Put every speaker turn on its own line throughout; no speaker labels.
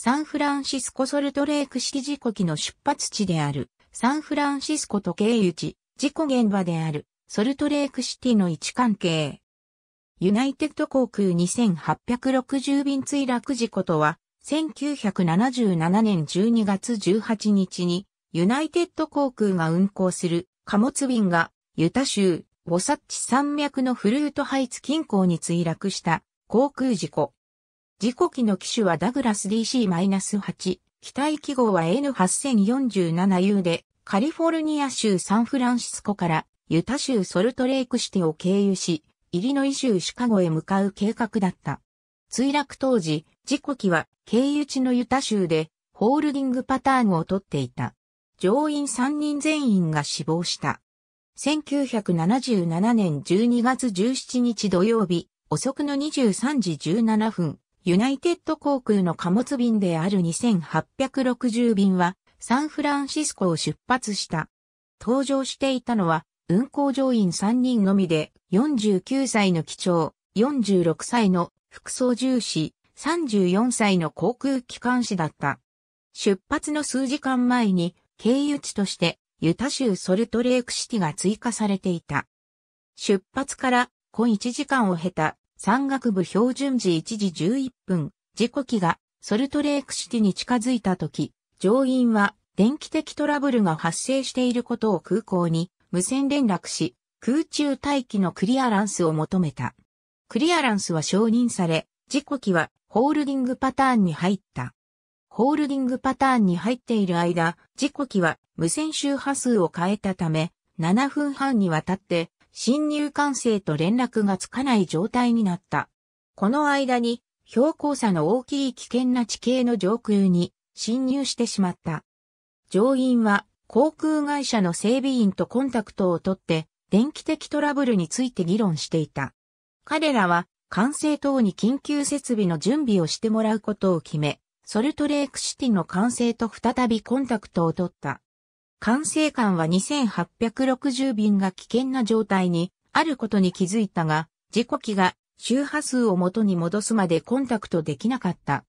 サンフランシスコソルトレーク式事故機の出発地である、サンフランシスコと経由地、事故現場である、ソルトレークシティの位置関係。ユナイテッド航空2860便墜落事故とは、1977年12月18日に、ユナイテッド航空が運航する貨物便が、ユタ州、ボサッチ山脈のフルートハイツ近郊に墜落した航空事故。事故機の機種はダグラス DC-8、機体記号は N8047U で、カリフォルニア州サンフランシスコからユタ州ソルトレイクシティを経由し、イリノイ州シカゴへ向かう計画だった。墜落当時、事故機は経由地のユタ州でホールディングパターンをとっていた。乗員3人全員が死亡した。1977年12月17日土曜日、遅くの23時17分、ユナイテッド航空の貨物便である2860便はサンフランシスコを出発した。搭乗していたのは運航乗員3人のみで49歳の機長、46歳の副操縦士、34歳の航空機関士だった。出発の数時間前に経由地としてユタ州ソルトレークシティが追加されていた。出発から小1時間を経た山岳部標準時1時11分、事故機がソルトレークシティに近づいた時、乗員は電気的トラブルが発生していることを空港に無線連絡し、空中待機のクリアランスを求めた。クリアランスは承認され、事故機はホールディングパターンに入った。ホールディングパターンに入っている間、事故機は無線周波数を変えたため、7分半にわたって新入管生と連絡がつかない状態になった。この間に、標高差の大きい危険な地形の上空に侵入してしまった。乗員は航空会社の整備員とコンタクトを取って電気的トラブルについて議論していた。彼らは管制塔に緊急設備の準備をしてもらうことを決め、ソルトレークシティの管制と再びコンタクトを取った。管制官は2860便が危険な状態にあることに気づいたが、事故機が周波数を元に戻すまでコンタクトできなかった。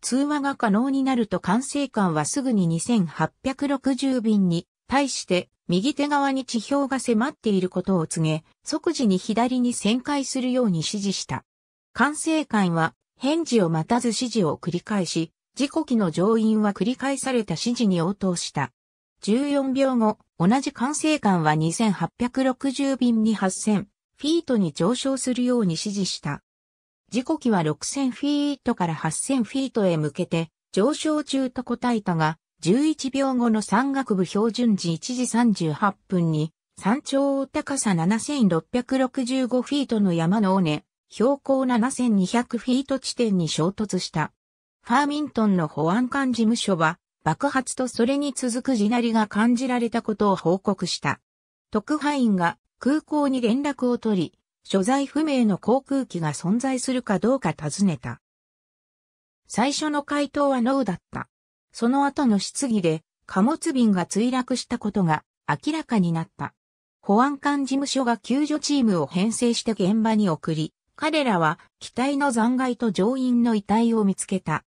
通話が可能になると管制官はすぐに2860便に対して右手側に地表が迫っていることを告げ、即時に左に旋回するように指示した。管制官は返事を待たず指示を繰り返し、事故機の乗員は繰り返された指示に応答した。14秒後、同じ管制官は2860便に8000フィートに上昇するように指示した。時刻は6000フィートから8000フィートへ向けて上昇中と答えたが、11秒後の山岳部標準時1時38分に、山頂高さ7665フィートの山の尾根、標高7200フィート地点に衝突した。ファーミントンの保安官事務所は、爆発とそれに続く地鳴りが感じられたことを報告した。特派員が空港に連絡を取り、所在不明の航空機が存在するかどうか尋ねた。最初の回答はノーだった。その後の質疑で貨物便が墜落したことが明らかになった。保安官事務所が救助チームを編成して現場に送り、彼らは機体の残骸と乗員の遺体を見つけた。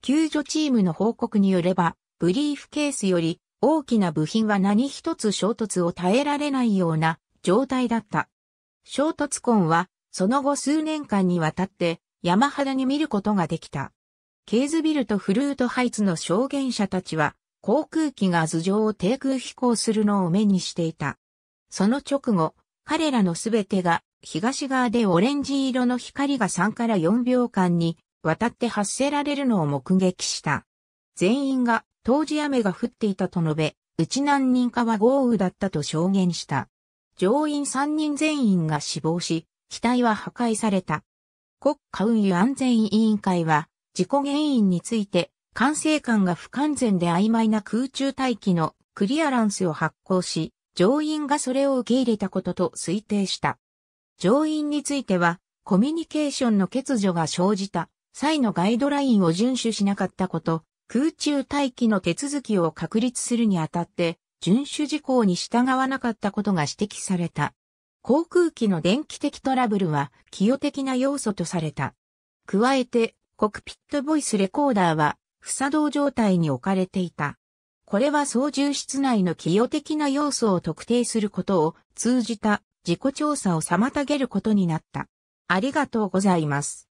救助チームの報告によれば、ブリーフケースより大きな部品は何一つ衝突を耐えられないような状態だった。衝突痕は、その後数年間にわたって、山肌に見ることができた。ケーズビルとフルートハイツの証言者たちは、航空機が頭上を低空飛行するのを目にしていた。その直後、彼らのすべてが東側でオレンジ色の光が3から4秒間に渡って発せられるのを目撃した。全員が当時雨が降っていたと述べ、うち何人かは豪雨だったと証言した。乗員3人全員が死亡し、機体は破壊された。国家運輸安全委員会は、事故原因について、管制官が不完全で曖昧な空中待機のクリアランスを発行し、乗員がそれを受け入れたことと推定した。乗員については、コミュニケーションの欠如が生じた際のガイドラインを遵守しなかったこと、空中待機の手続きを確立するにあたって、遵守事項に従わなかったことが指摘された。航空機の電気的トラブルは、寄与的な要素とされた。加えて、コクピットボイスレコーダーは、不作動状態に置かれていた。これは操縦室内の寄与的な要素を特定することを通じた自己調査を妨げることになった。ありがとうございます。